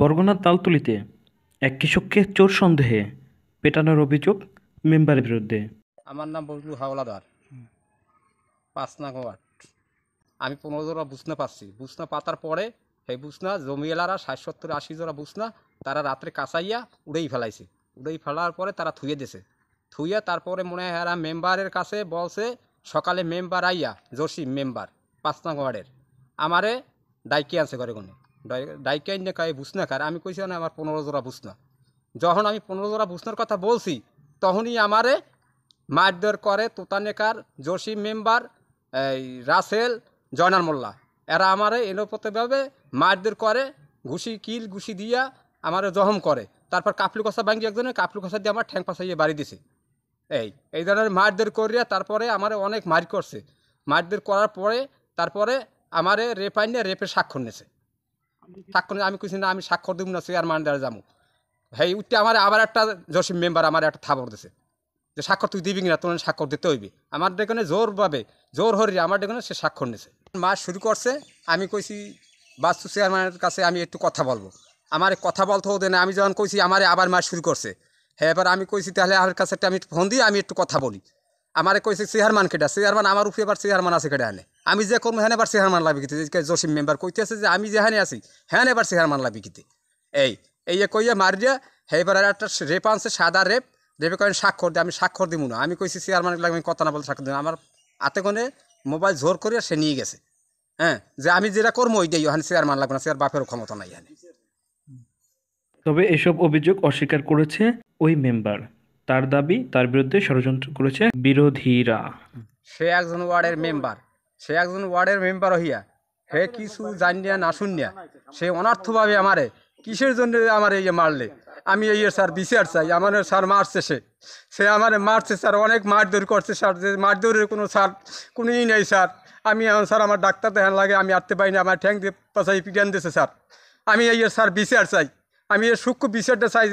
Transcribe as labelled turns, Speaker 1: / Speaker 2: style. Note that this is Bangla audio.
Speaker 1: বরগুনার তালতুলিতে এক কৃষককে চোর সন্দেহে পেটানোর অভিযোগ মেম্বারের বিরুদ্ধে
Speaker 2: আমার নাম বজলু হাওলাদার পাঁচ নাগর আমি পনেরো জোড়া বুসনা পাচ্ছি বুসনা পাতার পরে সেই বুসনা জমিওয়ালারা ষাট সত্তর আশি জোড়া বুসনা তারা রাত্রে কাঁচাইয়া উড়েই ফেলাইছে উড়েই ফেলার পরে তারা থুয়ে দিছে থুইয়া তারপরে মনে হয় এরা মেম্বারের কাছে বলছে সকালে মেম্বার আইয়া জসিম মেম্বার পাঁচ নাগরের আমারে ডাইকি আছে ঘরে কোনো ডাইকাইন না কায় বুঝনা কার আমি কইছি না আমার পনেরো জোড়া বুঝনা যখন আমি পনেরো জোড়া বুঝনার কথা বলছি তখনই আমারে মারধর করে তোতানেকার জসিম মেম্বার এই রাসেল জয়নার মোল্লা এরা আমারে এলোপতেভাবে মারধর করে ঘুষি কিল ঘুষি দিয়া আমারে জহম করে তারপর কাপলু কষা ভাঙি একজনে কাপলু কষা দিয়ে আমার ঠ্যাং পাশাইয়ে বাড়ি দিছে এই এই ধরনের মারধর করিয়া তারপরে আমারে অনেক মার করছে মারধর করার পরে তারপরে আমারে রেপ আইনে রেপের স্বাক্ষর নেছে স্বাক্ষর আমি কিছু না আমি স্বাক্ষর দিব না চেয়ারম্যান দ্বারা যাবো হ্যাঁ উঠতে আমার আবার একটা জসিম মেম্বার আমার একটা থাপড় দিছে যে স্বাক্ষর তুই দিবি না তোমার স্বাক্ষর দিতে হইবি আমার দেখনে জোর পাবে জোর হরি আমার দেখনে সে স্বাক্ষর নিছে মাস শুরু করছে আমি কইছি বাস্তু চেয়ারম্যানের কাছে আমি একটু কথা বলবো আমার কথা বলতে হতে না আমি যখন কইছি আমার আবার মাস শুরু করছে হ্যাঁ এবার আমি কইছি তাহলে আমার কাছে একটা আমি ফোন দিয়ে আমি একটু কথা বলি আমার কইছি চেয়ারম্যান কেটা চেয়ারম্যান আমার উপরে এবার চেয়ারম্যান আছে কেটে আনে আমি যে কর্ম হ্যাঁ এবার সেহার মানলা বিকিতে জসিম মেম্বার আছে যে আমি যেখানে আছি হ্যাঁ এবার সেহার মানলা বিকিতে এই এই কইয়া মারিয়া হেবার একটা রেপ আনছে সাদা রেপ রেপে কয়েন স্বাক্ষর দিই আমি স্বাক্ষর দিব না আমি কইছি চেয়ারম্যান আমি কথা না বলতে স্বাক্ষর দিব আমার হাতে কোনে মোবাইল জোর করিয়া সে নিয়ে গেছে হ্যাঁ যে আমি যেটা কর্ম ওই দিই ওখানে চেয়ারম্যান লাগবে না চেয়ার বাপেরও ক্ষমতা নাই এখানে
Speaker 1: তবে এসব অভিযোগ অস্বীকার করেছে ওই মেম্বার তার দাবি তার বিরুদ্ধে ষড়যন্ত্র করেছে বিরোধীরা
Speaker 2: সে একজন ওয়ার্ডের মেম্বার সে একজন ওয়ার্ডের মেম্বার হইয়া হে কিছু জানিয়া না শুনিয়া সে অনার্থভাবে আমারে কিসের জন্য আমার এই মারলে আমি এই স্যার বিচার চাই আমার স্যার মারছে সে সে আমার মারছে স্যার অনেক মারধর করছে স্যার যে মারধরের কোনো স্যার কোনো ই নেই স্যার আমি এখন স্যার আমার ডাক্তার দেখান লাগে আমি আটতে পারি না আমার ঠ্যাং দিয়ে পাশাই পিটান দিয়েছে স্যার আমি এই স্যার বিচার চাই আমি এর সূক্ষ্ম বিচারটা চাই